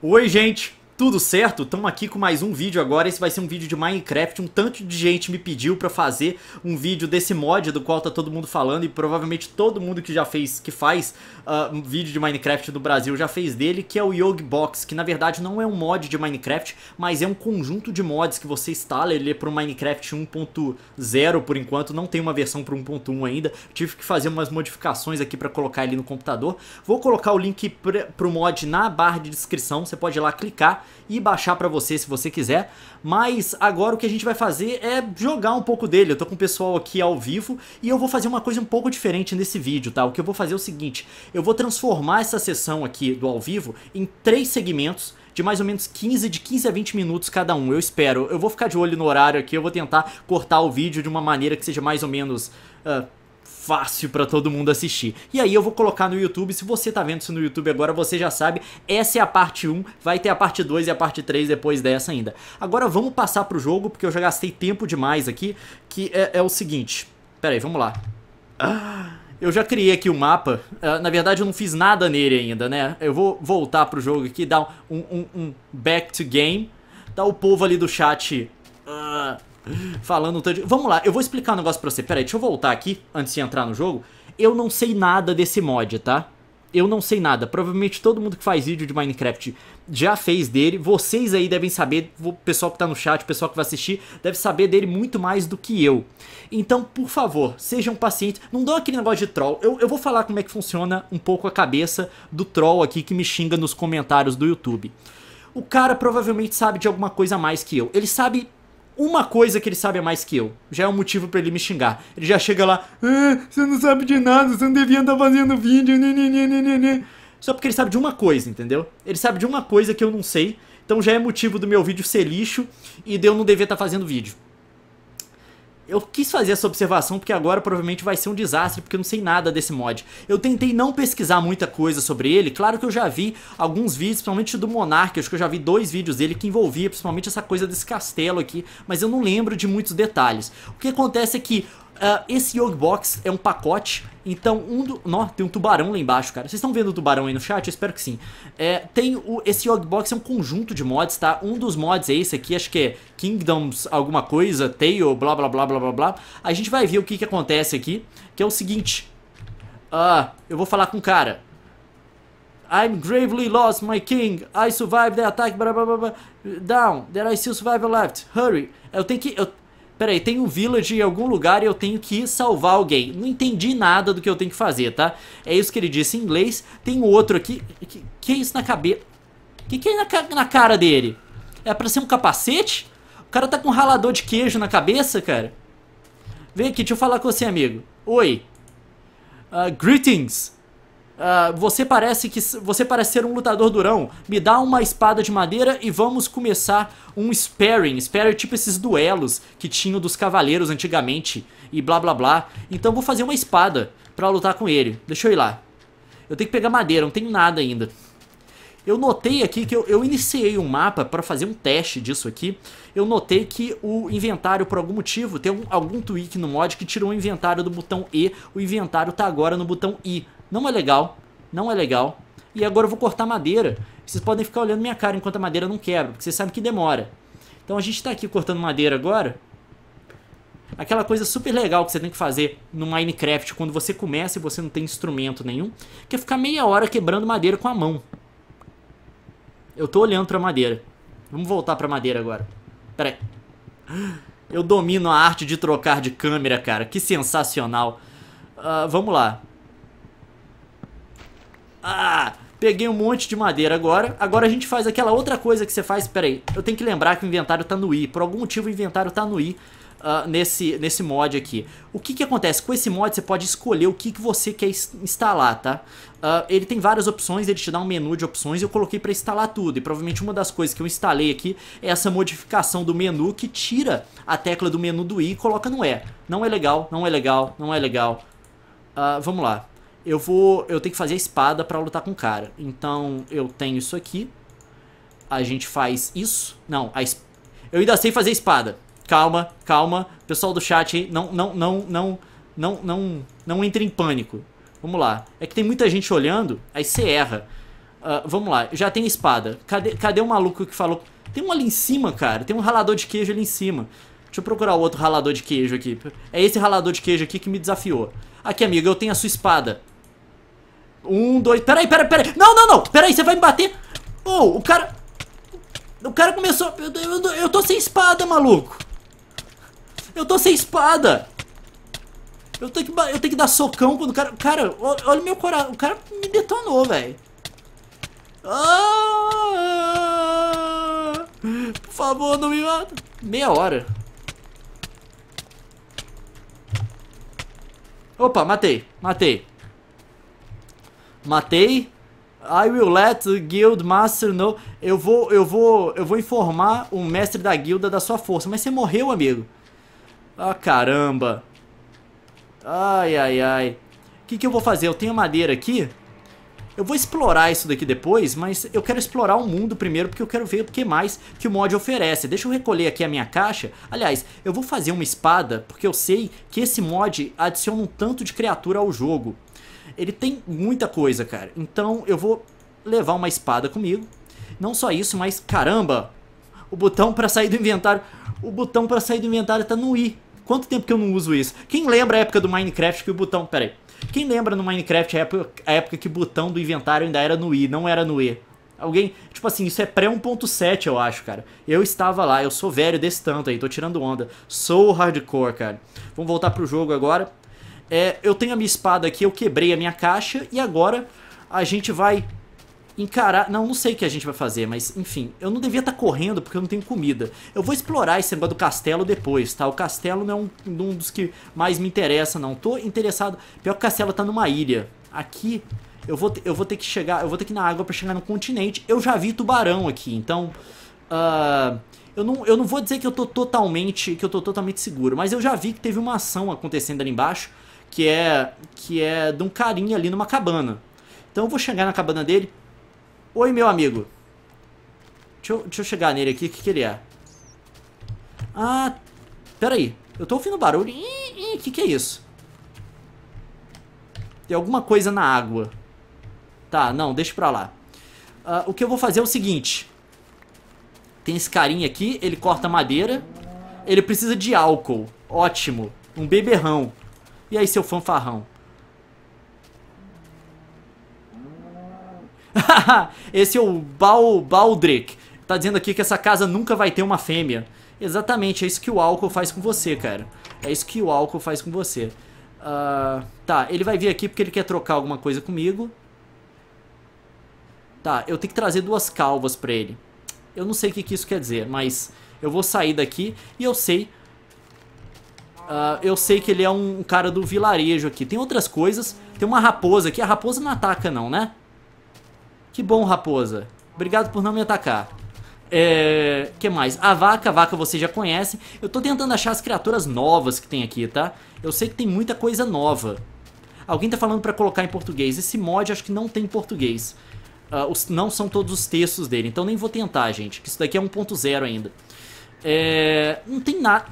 Oi, gente! Tudo certo? Tamo aqui com mais um vídeo agora, esse vai ser um vídeo de Minecraft, um tanto de gente me pediu pra fazer um vídeo desse mod do qual tá todo mundo falando e provavelmente todo mundo que já fez, que faz uh, um vídeo de Minecraft do Brasil já fez dele, que é o Yogbox. que na verdade não é um mod de Minecraft, mas é um conjunto de mods que você instala, ele é pro Minecraft 1.0 por enquanto, não tem uma versão pro 1.1 ainda, tive que fazer umas modificações aqui pra colocar ele no computador, vou colocar o link para pro mod na barra de descrição, você pode ir lá clicar e baixar para você se você quiser. Mas agora o que a gente vai fazer é jogar um pouco dele. Eu tô com o pessoal aqui ao vivo e eu vou fazer uma coisa um pouco diferente nesse vídeo, tá? O que eu vou fazer é o seguinte, eu vou transformar essa sessão aqui do ao vivo em três segmentos de mais ou menos 15, de 15 a 20 minutos cada um, eu espero. Eu vou ficar de olho no horário aqui, eu vou tentar cortar o vídeo de uma maneira que seja mais ou menos uh, fácil para todo mundo assistir. E aí eu vou colocar no YouTube, se você tá vendo isso no YouTube agora, você já sabe, essa é a parte 1, vai ter a parte 2 e a parte 3 depois dessa ainda. Agora vamos passar pro jogo, porque eu já gastei tempo demais aqui, que é, é o seguinte, pera aí, vamos lá. Ah, eu já criei aqui o um mapa, ah, na verdade eu não fiz nada nele ainda, né? Eu vou voltar pro jogo aqui, dar um, um, um back to game, dar tá o povo ali do chat... Uh, Falando um tanto de... Vamos lá, eu vou explicar um negócio pra você. Pera aí, deixa eu voltar aqui, antes de entrar no jogo. Eu não sei nada desse mod, tá? Eu não sei nada. Provavelmente todo mundo que faz vídeo de Minecraft já fez dele. Vocês aí devem saber, o pessoal que tá no chat, o pessoal que vai assistir, deve saber dele muito mais do que eu. Então, por favor, sejam pacientes. Não dão aquele negócio de troll. Eu, eu vou falar como é que funciona um pouco a cabeça do troll aqui que me xinga nos comentários do YouTube. O cara provavelmente sabe de alguma coisa a mais que eu. Ele sabe uma coisa que ele sabe a é mais que eu. Já é um motivo para ele me xingar. Ele já chega lá, ah, você não sabe de nada, você não devia estar tá fazendo vídeo, né, né, né, Só porque ele sabe de uma coisa, entendeu? Ele sabe de uma coisa que eu não sei, então já é motivo do meu vídeo ser lixo e de eu não dever estar tá fazendo vídeo. Eu quis fazer essa observação porque agora provavelmente vai ser um desastre, porque eu não sei nada desse mod. Eu tentei não pesquisar muita coisa sobre ele, claro que eu já vi alguns vídeos, principalmente do Monark, acho que eu já vi dois vídeos dele que envolvia principalmente essa coisa desse castelo aqui, mas eu não lembro de muitos detalhes. O que acontece é que Uh, esse Yogi Box é um pacote, então um do... Nó, tem um tubarão lá embaixo, cara. Vocês estão vendo o tubarão aí no chat? Eu espero que sim. É, tem o... Esse Yogi Box é um conjunto de mods, tá? Um dos mods é esse aqui, acho que é Kingdoms alguma coisa, Tail, blá blá blá blá blá blá. A gente vai ver o que que acontece aqui, que é o seguinte. Ah, uh, eu vou falar com o cara. I'm gravely lost, my king. I survived the attack, blá blá blá blá. Down, there I still survivor left. Hurry. Eu tenho que... Eu Peraí, tem um village em algum lugar e eu tenho que salvar alguém. Não entendi nada do que eu tenho que fazer, tá? É isso que ele disse em inglês. Tem um outro aqui. Que, que é isso na cabeça? Que que é na, na cara dele? É pra ser um capacete? O cara tá com um ralador de queijo na cabeça, cara. Vem aqui, deixa eu falar com você, amigo. Oi. Uh, greetings. Ah, você parece que você parece ser um lutador durão. Me dá uma espada de madeira e vamos começar um sparring. Sparring tipo esses duelos que tinham dos cavaleiros antigamente e blá blá blá. Então vou fazer uma espada para lutar com ele. Deixa eu ir lá. Eu tenho que pegar madeira, não tenho nada ainda. Eu notei aqui que eu, eu iniciei um mapa para fazer um teste disso aqui. Eu notei que o inventário, por algum motivo, tem um, algum tweak no mod que tirou o inventário do botão E. O inventário tá agora no botão I. Não é legal, não é legal. E agora eu vou cortar madeira. Vocês podem ficar olhando minha cara enquanto a madeira não quebra, porque vocês sabem que demora. Então a gente está aqui cortando madeira agora. Aquela coisa super legal que você tem que fazer no Minecraft quando você começa e você não tem instrumento nenhum, que é ficar meia hora quebrando madeira com a mão. Eu tô olhando pra madeira. Vamos voltar pra madeira agora. Peraí. Eu domino a arte de trocar de câmera, cara. Que sensacional. Uh, vamos lá. Ah, peguei um monte de madeira agora. Agora a gente faz aquela outra coisa que você faz. Pera aí, eu tenho que lembrar que o inventário tá no I. Por algum motivo o inventário tá no I. Uh, nesse, nesse mod aqui. O que que acontece? Com esse mod você pode escolher o que que você quer instalar, tá? Uh, ele tem várias opções, ele te dá um menu de opções eu coloquei para instalar tudo. E provavelmente uma das coisas que eu instalei aqui é essa modificação do menu que tira a tecla do menu do i e coloca no E. Não é legal, não é legal, não é legal. Uh, vamos lá eu vou, eu tenho que fazer a espada para lutar com o cara. Então eu tenho isso aqui. A gente faz isso. Não, a es... eu ainda sei fazer espada. Calma, calma, pessoal do chat, não, não, não, não, não, não, não entre em pânico. Vamos lá. É que tem muita gente olhando, aí você erra. Uh, vamos lá, já tem espada. Cadê, cadê o maluco que falou? Tem um ali em cima, cara. Tem um ralador de queijo ali em cima. Deixa eu procurar outro ralador de queijo aqui. É esse ralador de queijo aqui que me desafiou. Aqui, amigo, eu tenho a sua espada. Um, dois, peraí, peraí, peraí. Não, não, não, peraí, você vai me bater. Oh, o cara... O cara começou... Eu, eu, eu tô sem espada, maluco. Eu tô sem espada. Eu tenho que, eu tenho que dar socão quando o cara... Cara, olha o meu coração. O cara me detonou, velho. Ah, por favor, não me mata. Meia hora. Opa, matei, matei. Matei. I will let the guild master know. Eu vou, eu vou, eu vou informar o mestre da guilda da sua força. Mas você morreu, amigo. Ah, caramba. Ai, ai, ai. O que, que eu vou fazer? Eu tenho madeira aqui. Eu vou explorar isso daqui depois, mas eu quero explorar o mundo primeiro porque eu quero ver o que mais que o mod oferece. Deixa eu recolher aqui a minha caixa. Aliás, eu vou fazer uma espada porque eu sei que esse mod adiciona um tanto de criatura ao jogo. Ele tem muita coisa, cara. Então eu vou levar uma espada comigo. Não só isso, mas caramba, o botão para sair do inventário, o botão para sair do inventário tá no i. Quanto tempo que eu não uso isso? Quem lembra a época do Minecraft que o botão, pera aí. Quem lembra no Minecraft a época, a época que o botão do inventário ainda era no i, não era no e? Alguém, tipo assim, isso é pré 1.7, eu acho, cara. Eu estava lá, eu sou velho desse tanto aí, tô tirando onda. Sou hardcore, cara. Vamos voltar pro jogo agora. É, eu tenho a minha espada aqui, eu quebrei a minha caixa e agora a gente vai encarar... Não, não sei o que a gente vai fazer, mas enfim, eu não devia estar tá correndo porque eu não tenho comida. Eu vou explorar esse negócio do castelo depois, tá? O castelo não é um, é um dos que mais me interessa, não. Tô interessado... Pior que o castelo tá numa ilha. Aqui eu vou, eu vou ter que chegar... Eu vou ter que ir na água para chegar no continente. Eu já vi tubarão aqui, então... Uh, eu não, eu não vou dizer que eu tô totalmente que eu tô totalmente seguro, mas eu já vi que teve uma ação acontecendo ali embaixo que é que é de um carinha ali numa cabana. Então eu vou chegar na cabana dele. Oi, meu amigo. Deixa eu, deixa eu chegar nele aqui, o que, que ele é? Ah, peraí. Eu tô ouvindo barulho. O que, que é isso? Tem alguma coisa na água. Tá, não, deixa pra lá. Uh, o que eu vou fazer é o seguinte. Tem esse carinha aqui, ele corta madeira. Ele precisa de álcool. Ótimo. Um beberrão. E aí, seu fanfarrão? Esse é o Bal Baldrick. Tá dizendo aqui que essa casa nunca vai ter uma fêmea. Exatamente, é isso que o álcool faz com você, cara. É isso que o álcool faz com você. Uh, tá, ele vai vir aqui porque ele quer trocar alguma coisa comigo. Tá, eu tenho que trazer duas calvas pra ele. Eu não sei o que, que isso quer dizer, mas eu vou sair daqui e eu sei ah, eu sei que ele é um cara do vilarejo aqui. Tem outras coisas. Tem uma raposa aqui. A raposa não ataca não, né? Que bom, raposa. Obrigado por não me atacar. É... que mais? A vaca, a vaca você já conhece. Eu tô tentando achar as criaturas novas que tem aqui, tá? Eu sei que tem muita coisa nova. Alguém tá falando pra colocar em português. Esse mod acho que não tem em português. Uh, os... não são todos os textos dele, então nem vou tentar, gente. Que isso daqui é 1.0 ainda. É... não tem nada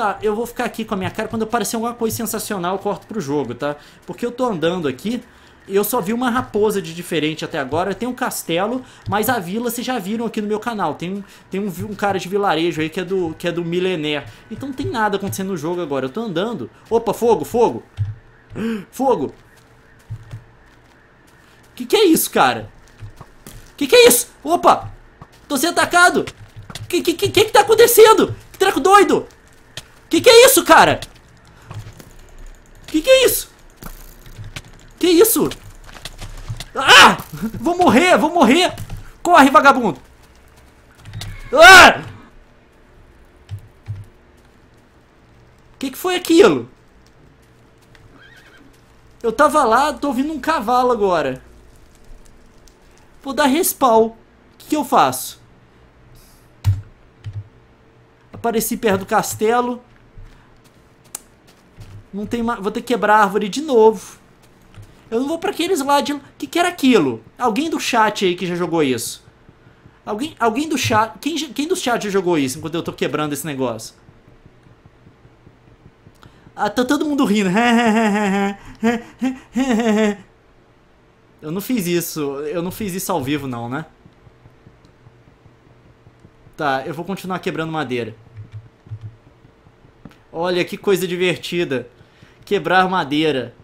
tá, eu vou ficar aqui com a minha cara, quando aparecer alguma coisa sensacional eu corto pro jogo, tá? Porque eu tô andando aqui, eu só vi uma raposa de diferente até agora. Tem um castelo, mas a vila vocês já viram aqui no meu canal. Tem, tem um, um, cara de vilarejo aí que é do, que é do milenar. Então não tem nada acontecendo no jogo agora. Eu tô andando. Opa, fogo, fogo! Fogo! Que que é isso, cara? Que que é isso? Opa! Tô sendo atacado! Que que, que, que tá acontecendo? Que treco doido! Que que é isso, cara? Que que é isso? Que isso? Ah! Vou morrer, vou morrer! Corre, vagabundo! Ah! Que que foi aquilo? Eu tava lá, tô ouvindo um cavalo agora. Vou dar respawn. O que, que eu faço? Apareci perto do castelo. Não tem mais... Vou ter que quebrar a árvore de novo. Eu não vou pra aqueles lá de... Que que era aquilo? Alguém do chat aí que já jogou isso. Alguém, alguém do chat... Quem, quem do chat já jogou isso enquanto eu tô quebrando esse negócio? Ah, tá todo mundo rindo. Eu não fiz isso. Eu não fiz isso ao vivo, não, né? Tá, eu vou continuar quebrando madeira. Olha, que coisa divertida quebrar madeira.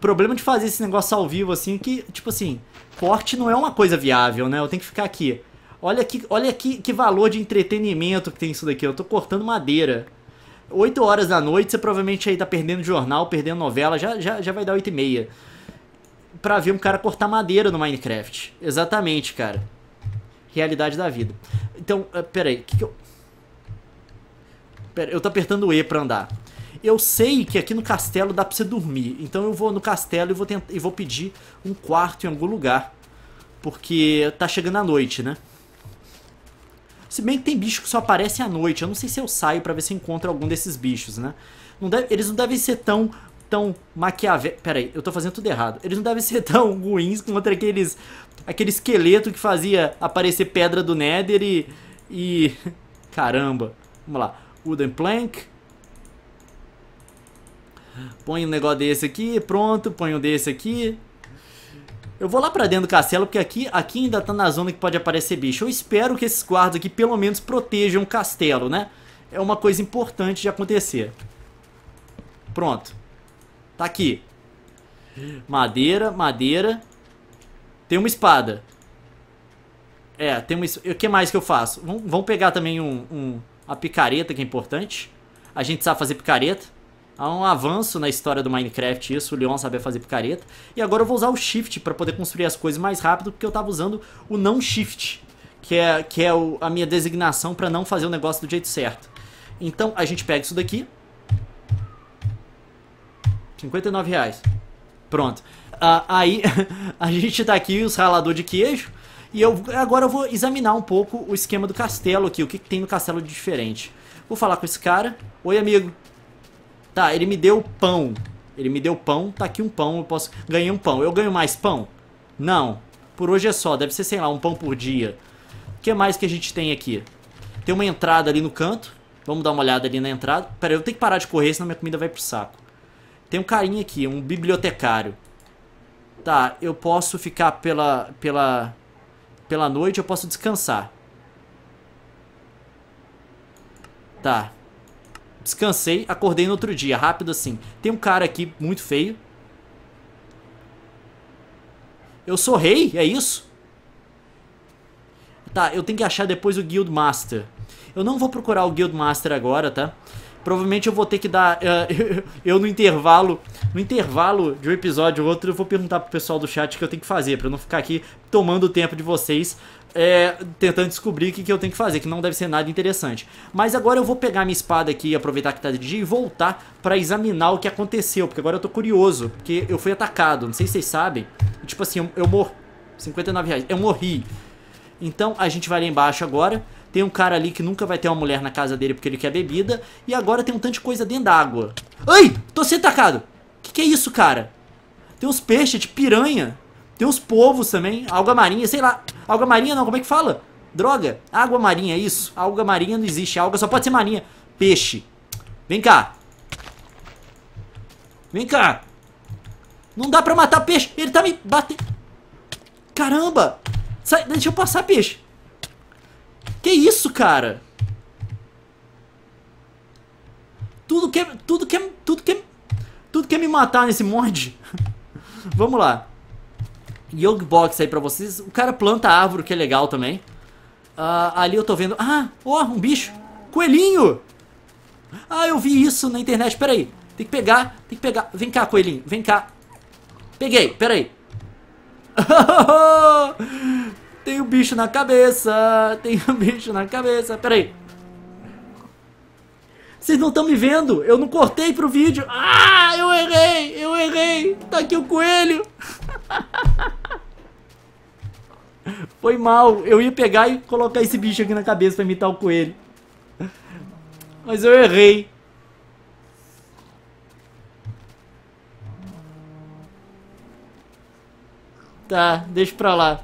Problema de fazer esse negócio ao vivo, assim, que, tipo assim, corte não é uma coisa viável, né? Eu tenho que ficar aqui. Olha que, olha que, que valor de entretenimento que tem isso daqui. Eu tô cortando madeira. 8 horas da noite, você provavelmente aí tá perdendo jornal, perdendo novela, já, já, já vai dar 8 e meia. Pra ver um cara cortar madeira no Minecraft. Exatamente, cara. Realidade da vida. Então, eh, peraí, o que, que eu. Pera, eu tô apertando o E pra andar eu sei que aqui no castelo dá pra você dormir. Então eu vou no castelo e vou, tentar, e vou pedir um quarto em algum lugar. Porque tá chegando a noite, né? Se bem que tem bicho que só aparece à noite. Eu não sei se eu saio para ver se eu encontro algum desses bichos, né? Não deve, eles não devem ser tão tão maquiavel... Pera aí, eu tô fazendo tudo errado. Eles não devem ser tão ruins contra aqueles... Aquele esqueleto que fazia aparecer pedra do Nether e... E... Caramba. Vamos lá. Wooden Plank. Põe um negócio desse aqui, pronto. Põe um desse aqui. Eu vou lá pra dentro do castelo, porque aqui, aqui ainda tá na zona que pode aparecer bicho. Eu espero que esses guardas aqui pelo menos protejam o castelo, né? É uma coisa importante de acontecer. Pronto. Tá aqui. Madeira, madeira. Tem uma espada. É, tem uma O que mais que eu faço? Vamos, vamos pegar também um, um, a picareta, que é importante. A gente sabe fazer picareta. Há um avanço na história do Minecraft isso, o Leon sabia fazer picareta. E agora eu vou usar o Shift para poder construir as coisas mais rápido, porque eu estava usando o não Shift, que é, que é o, a minha designação para não fazer o negócio do jeito certo. Então a gente pega isso daqui. 59 reais. Pronto. Ah, aí a gente tá aqui os ralador de queijo. E eu, agora eu vou examinar um pouco o esquema do castelo aqui, o que, que tem no castelo de diferente. Vou falar com esse cara. Oi, amigo. Tá, ele me deu pão. Ele me deu pão, tá aqui um pão, eu posso... Ganhei um pão. Eu ganho mais pão? Não. Por hoje é só, deve ser, sei lá, um pão por dia. O que mais que a gente tem aqui? Tem uma entrada ali no canto. Vamos dar uma olhada ali na entrada. Pera, eu tenho que parar de correr, senão minha comida vai pro saco. Tem um carinha aqui, um bibliotecário. Tá, eu posso ficar pela... pela... pela noite, eu posso descansar. Tá, descansei, acordei no outro dia, rápido assim. Tem um cara aqui muito feio. Eu sou rei? É isso? Tá, eu tenho que achar depois o Guild Master. Eu não vou procurar o Guild Master agora, tá? Provavelmente eu vou ter que dar... Uh, eu no intervalo... No intervalo de um episódio ou outro, eu vou perguntar pro pessoal do chat o que eu tenho que fazer. Pra eu não ficar aqui tomando o tempo de vocês é, tentando descobrir o que, que eu tenho que fazer, que não deve ser nada interessante. Mas agora eu vou pegar minha espada aqui, aproveitar que tá de dia e voltar para examinar o que aconteceu, porque agora eu tô curioso, porque eu fui atacado, não sei se vocês sabem. Tipo assim, eu, eu morri, 59 reais, eu morri. Então a gente vai lá embaixo agora, tem um cara ali que nunca vai ter uma mulher na casa dele porque ele quer bebida, e agora tem um tanto de coisa dentro da água. Ai, tô sendo atacado! Que que é isso, cara? Tem uns peixes de piranha. Tem os povos também, alga marinha, sei lá. Alga marinha não, como é que fala? Droga, água marinha, é isso. Alga marinha não existe, alga só pode ser marinha. Peixe. Vem cá. Vem cá. Não dá pra matar peixe, ele tá me batendo. Caramba. Sai, deixa eu passar, peixe. Que isso, cara? Tudo que, tudo que, tudo que, tudo que me matar nesse mod. Vamos lá. Young Box aí pra vocês. O cara planta árvore, que é legal também. Uh, ali eu tô vendo... Ah, ó, oh, um bicho. Coelhinho! Ah, eu vi isso na internet. Pera aí. Tem que pegar, tem que pegar. Vem cá, coelhinho. Vem cá. Peguei, pera aí. tem um bicho na cabeça. Tem um bicho na cabeça. Pera aí. Vocês não estão me vendo. Eu não cortei pro vídeo. Ah, eu errei. Eu errei. Tá aqui o coelho. Foi mal. Eu ia pegar e colocar esse bicho aqui na cabeça pra imitar o coelho. Mas eu errei. Tá, deixa pra lá.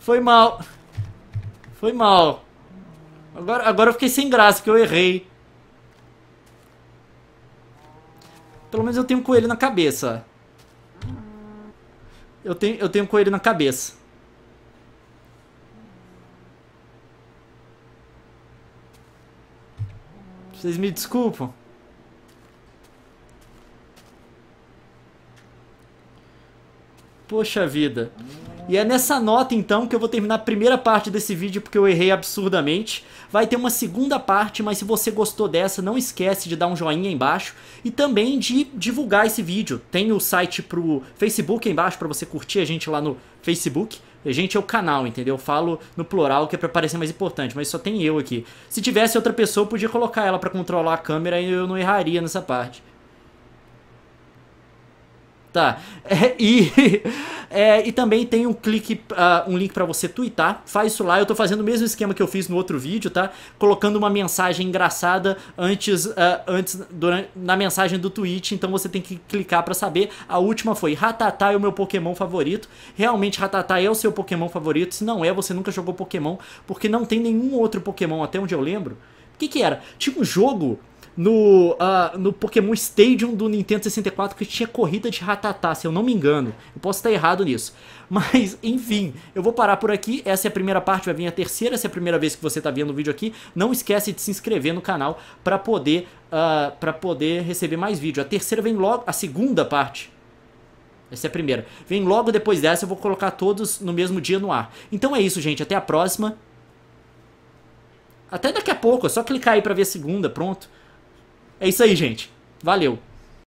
Foi mal. Foi mal. Agora, agora eu fiquei sem graça, que eu errei. Pelo menos eu tenho um coelho na cabeça. Eu tenho, eu tenho um coelho na cabeça. Vocês me desculpam. Poxa vida. E é nessa nota então que eu vou terminar a primeira parte desse vídeo porque eu errei absurdamente. Vai ter uma segunda parte, mas se você gostou dessa, não esquece de dar um joinha aí embaixo e também de divulgar esse vídeo. Tem o site pro Facebook aí embaixo para você curtir a gente lá no Facebook. A gente é o canal, entendeu? Eu falo no plural que é pra parecer mais importante, mas só tem eu aqui. Se tivesse outra pessoa, eu podia colocar ela para controlar a câmera e eu não erraria nessa parte tá? É, e, é, e também tem um clique, uh, um link para você twittar. Faz isso lá. Eu tô fazendo o mesmo esquema que eu fiz no outro vídeo, tá? Colocando uma mensagem engraçada antes, uh, antes durante, na mensagem do tweet. Então você tem que clicar para saber. A última foi Ratatá é o meu Pokémon favorito. Realmente Ratatá é o seu Pokémon favorito. Se não é, você nunca jogou Pokémon, porque não tem nenhum outro Pokémon até onde eu lembro. O que, que era? Tinha um jogo no, uh, no Pokémon Stadium do Nintendo 64 que tinha corrida de ratatá, se eu não me engano. Eu posso estar errado nisso. Mas, enfim, eu vou parar por aqui. Essa é a primeira parte, vai vir a terceira. Essa é a primeira vez que você está vendo o vídeo aqui. Não esquece de se inscrever no canal para poder, uh, pra poder receber mais vídeo. A terceira vem logo, a segunda parte. Essa é a primeira. Vem logo depois dessa, eu vou colocar todos no mesmo dia no ar. Então é isso, gente. Até a próxima. Até daqui a pouco. É só clicar aí para ver a segunda. Pronto. É isso aí, gente. Valeu!